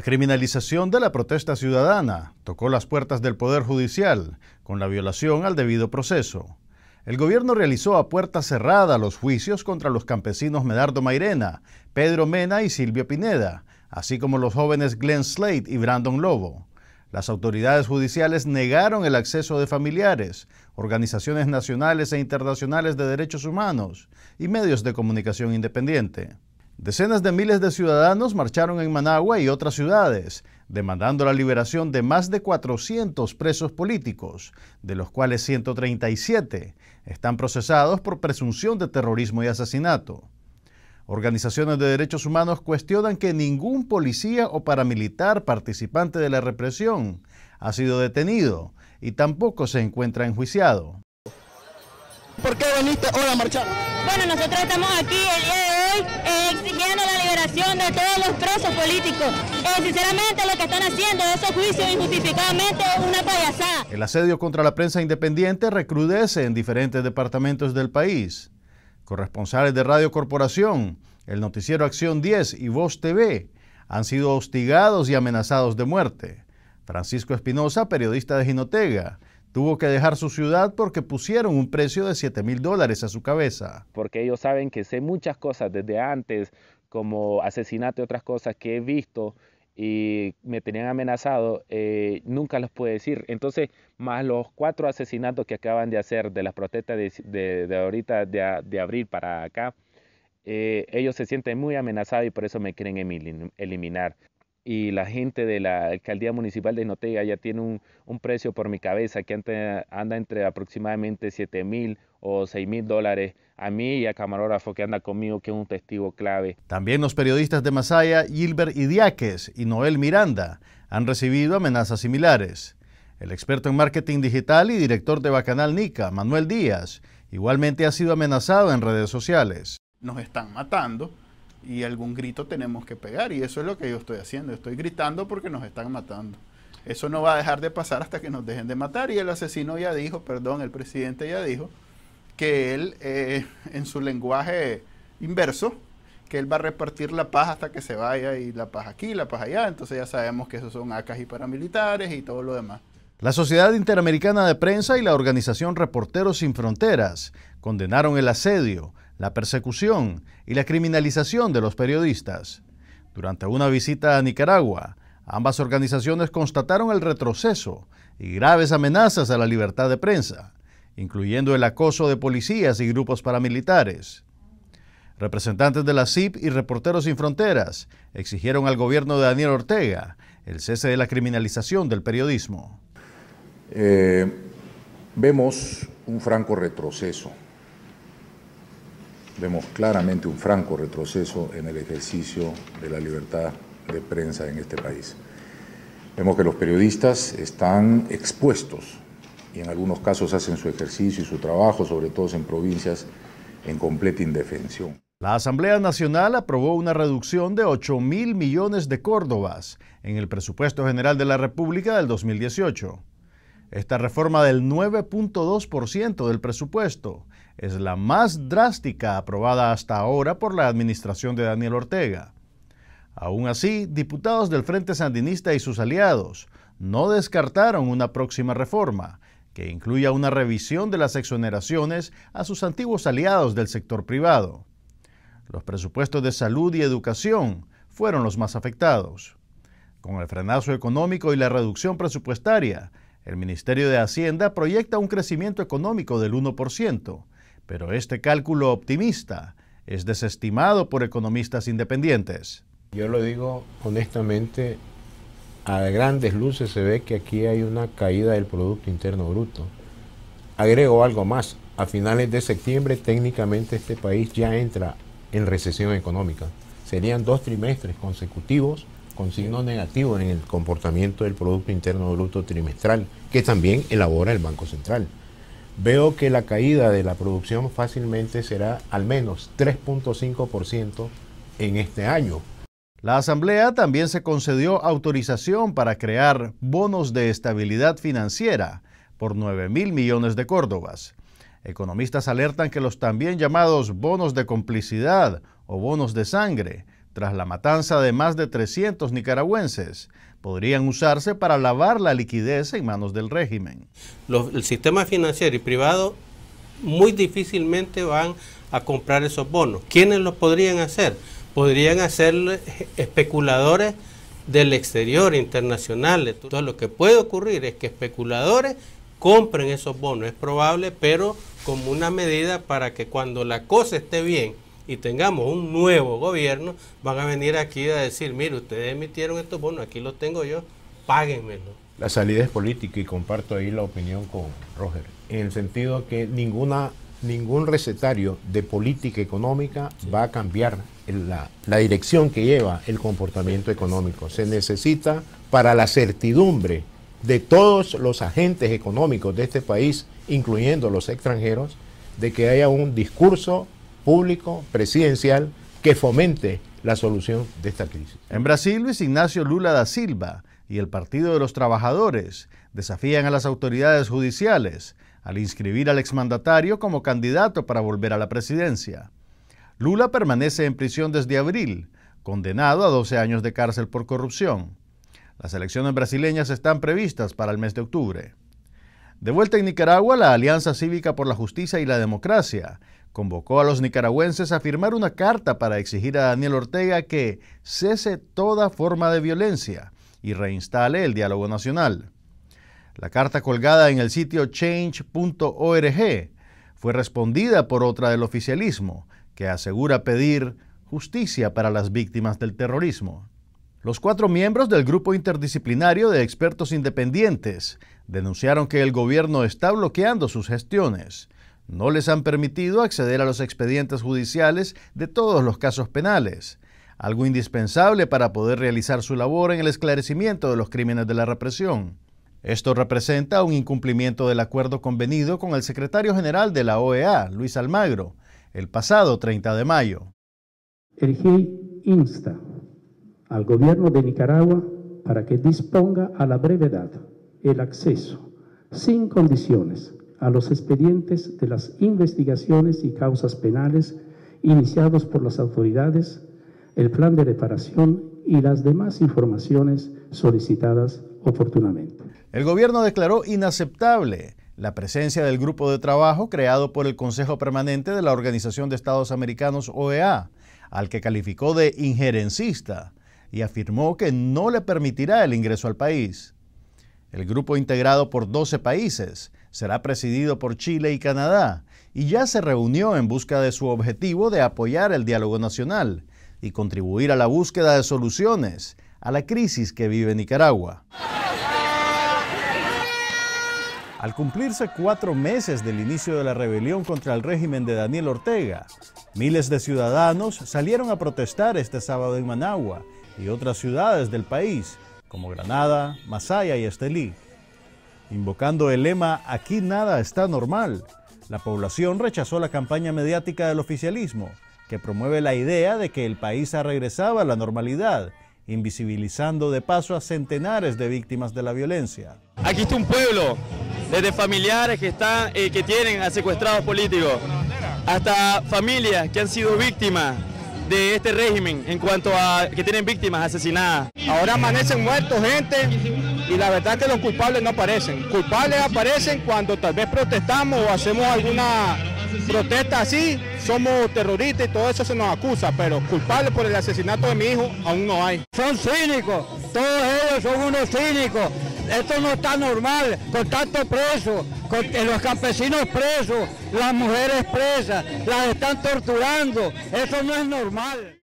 La criminalización de la protesta ciudadana tocó las puertas del Poder Judicial con la violación al debido proceso. El gobierno realizó a puerta cerrada los juicios contra los campesinos Medardo Mairena, Pedro Mena y Silvio Pineda, así como los jóvenes Glenn Slade y Brandon Lobo. Las autoridades judiciales negaron el acceso de familiares, organizaciones nacionales e internacionales de derechos humanos y medios de comunicación independiente. Decenas de miles de ciudadanos marcharon en Managua y otras ciudades, demandando la liberación de más de 400 presos políticos, de los cuales 137 están procesados por presunción de terrorismo y asesinato. Organizaciones de derechos humanos cuestionan que ningún policía o paramilitar participante de la represión ha sido detenido y tampoco se encuentra enjuiciado. ¿Por qué hoy a marchar? Bueno, nosotros estamos aquí el día de de todos los presos políticos. Eh, sinceramente lo que están haciendo injustificadamente una El asedio contra la prensa independiente recrudece en diferentes departamentos del país. Corresponsales de Radio Corporación, el noticiero Acción 10 y Voz TV han sido hostigados y amenazados de muerte. Francisco Espinosa, periodista de Ginotega, Tuvo que dejar su ciudad porque pusieron un precio de 7 mil dólares a su cabeza. Porque ellos saben que sé muchas cosas desde antes, como asesinato y otras cosas que he visto y me tenían amenazado, eh, nunca los pude decir. Entonces, más los cuatro asesinatos que acaban de hacer de las protestas de, ahorita, de, abril para acá, eh, ellos se sienten muy amenazados y por eso me quieren eliminar y la gente de la alcaldía municipal de Inotega ya tiene un, precio por mi cabeza que anda, entre aproximadamente $7,000 mil o 6 mil dólares a mí y a camarógrafo que anda conmigo, que es un testigo clave. También los periodistas de Masaya, Gilbert Idiáquez y Noel Miranda, han recibido amenazas similares. El experto en marketing digital y director de Bacanal Nica, Manuel Díaz, igualmente ha sido amenazado en redes sociales. Nos están matando, y algún grito tenemos que pegar y eso es lo que yo estoy haciendo. Estoy gritando porque nos están matando. Eso no va a dejar de pasar hasta que nos dejen de matar y el asesino ya dijo, perdón, el presidente ya dijo que él eh, en su lenguaje inverso, que él va a repartir la paz hasta que se vaya y la paz aquí, la paz allá. Entonces ya sabemos que esos son acas y paramilitares y todo lo demás. La Sociedad Interamericana de Prensa y la organización Reporteros Sin Fronteras condenaron el asedio la persecución y la criminalización de los periodistas. Durante una visita a Nicaragua, ambas organizaciones constataron el retroceso y graves amenazas a la libertad de prensa, incluyendo el acoso de policías y grupos paramilitares. Representantes de la CIP y Reporteros sin Fronteras exigieron al gobierno de Daniel Ortega el cese de la criminalización del periodismo. Eh, vemos un franco retroceso vemos claramente un franco retroceso en el ejercicio de la libertad de prensa en este país. Vemos que los periodistas están expuestos y en algunos casos hacen su ejercicio y su trabajo, sobre todo en provincias, en completa indefensión. La Asamblea Nacional aprobó una reducción de 8 mil millones de córdobas en el presupuesto general de la República del 2018. Esta reforma del 9.2% del presupuesto es la más drástica aprobada hasta ahora por la administración de Daniel Ortega. Aún así, diputados del Frente Sandinista y sus aliados no descartaron una próxima reforma que incluya una revisión de las exoneraciones a sus antiguos aliados del sector privado. Los presupuestos de salud y educación fueron los más afectados. Con el frenazo económico y la reducción presupuestaria, el Ministerio de Hacienda proyecta un crecimiento económico del 1%, pero este cálculo optimista es desestimado por economistas independientes. Yo lo digo honestamente, a grandes luces se ve que aquí hay una caída del Producto Interno Bruto. Agrego algo más, a finales de septiembre técnicamente este país ya entra en recesión económica. Serían dos trimestres consecutivos con signo negativo en el comportamiento del Producto Interno Bruto trimestral, que también elabora el Banco Central veo que la caída de la producción fácilmente será al menos 3.5% en este año. La Asamblea también se concedió autorización para crear bonos de estabilidad financiera por 9 mil millones de córdobas. Economistas alertan que los también llamados bonos de complicidad o bonos de sangre tras la matanza de más de 300 nicaragüenses, podrían usarse para lavar la liquidez en manos del régimen. el sistema financiero y privado muy difícilmente van a comprar esos bonos. ¿Quiénes los podrían hacer? Podrían ser especuladores del exterior, internacionales. Entonces lo que puede ocurrir es que especuladores compren esos bonos, es probable, pero como una medida para que cuando la cosa esté bien y tengamos un nuevo gobierno, van a venir aquí a decir, mire, ustedes emitieron estos bonos, aquí los tengo yo, páguenmelo. La salida es política y comparto ahí la opinión con Roger, en el sentido que ninguna, ningún recetario de política económica va a cambiar la, la, dirección que lleva el comportamiento económico. Se necesita para la certidumbre de todos los agentes económicos de este país, incluyendo los extranjeros, de que haya un discurso público, presidencial, que fomente la solución de esta crisis. En Brasil, Luis Ignacio Lula da Silva y el Partido de los Trabajadores desafían a las autoridades judiciales al inscribir al exmandatario como candidato para volver a la presidencia. Lula permanece en prisión desde abril, condenado a 12 años de cárcel por corrupción. Las elecciones brasileñas están previstas para el mes de octubre. De vuelta en Nicaragua, la Alianza Cívica por la Justicia y la Democracia convocó a los nicaragüenses a firmar una carta para exigir a Daniel Ortega que cese toda forma de violencia y reinstale el diálogo nacional. La carta colgada en el sitio change.org fue respondida por otra del oficialismo, que asegura pedir justicia para las víctimas del terrorismo. Los cuatro miembros del grupo interdisciplinario de expertos independientes denunciaron que el gobierno está bloqueando sus gestiones no les han permitido acceder a los expedientes judiciales de todos los casos penales, algo indispensable para poder realizar su labor en el esclarecimiento de los crímenes de la represión. Esto representa un incumplimiento del acuerdo convenido con el secretario general de la OEA, Luis Almagro, el pasado 30 de mayo. El GI insta al gobierno de Nicaragua para que disponga a la brevedad el acceso, sin condiciones, a los expedientes de las investigaciones y causas penales iniciados por las autoridades, el plan de reparación y las demás informaciones solicitadas oportunamente. El gobierno declaró inaceptable la presencia del grupo de trabajo creado por el Consejo Permanente de la Organización de Estados Americanos, OEA, al que calificó de injerencista y afirmó que no le permitirá el ingreso al país. El grupo integrado por 12 países será presidido por Chile y Canadá, y ya se reunió en busca de su objetivo de apoyar el diálogo nacional y contribuir a la búsqueda de soluciones a la crisis que vive Nicaragua. Al cumplirse cuatro meses del inicio de la rebelión contra el régimen de Daniel Ortega, miles de ciudadanos salieron a protestar este sábado en Managua y otras ciudades del país, como Granada, Masaya y Estelí invocando el lema Aquí nada está normal. La población rechazó la campaña mediática del oficialismo, que promueve la idea de que el país ha regresado a la normalidad, invisibilizando de paso a centenares de víctimas de la violencia. Aquí está un pueblo, desde familiares que, están, eh, que tienen a secuestrados políticos, hasta familias que han sido víctimas de este régimen en cuanto a que tienen víctimas asesinadas. Ahora amanecen muertos gente y la verdad que los culpables no aparecen. Culpables aparecen cuando tal vez protestamos o hacemos alguna protesta así, somos terroristas y todo eso se nos acusa, pero culpables por el asesinato de mi hijo aún no hay. Son cínicos, todos ellos son unos cínicos. Esto no está normal, con tanto preso, con eh, los campesinos presos, las mujeres presas, las están torturando, eso no es normal.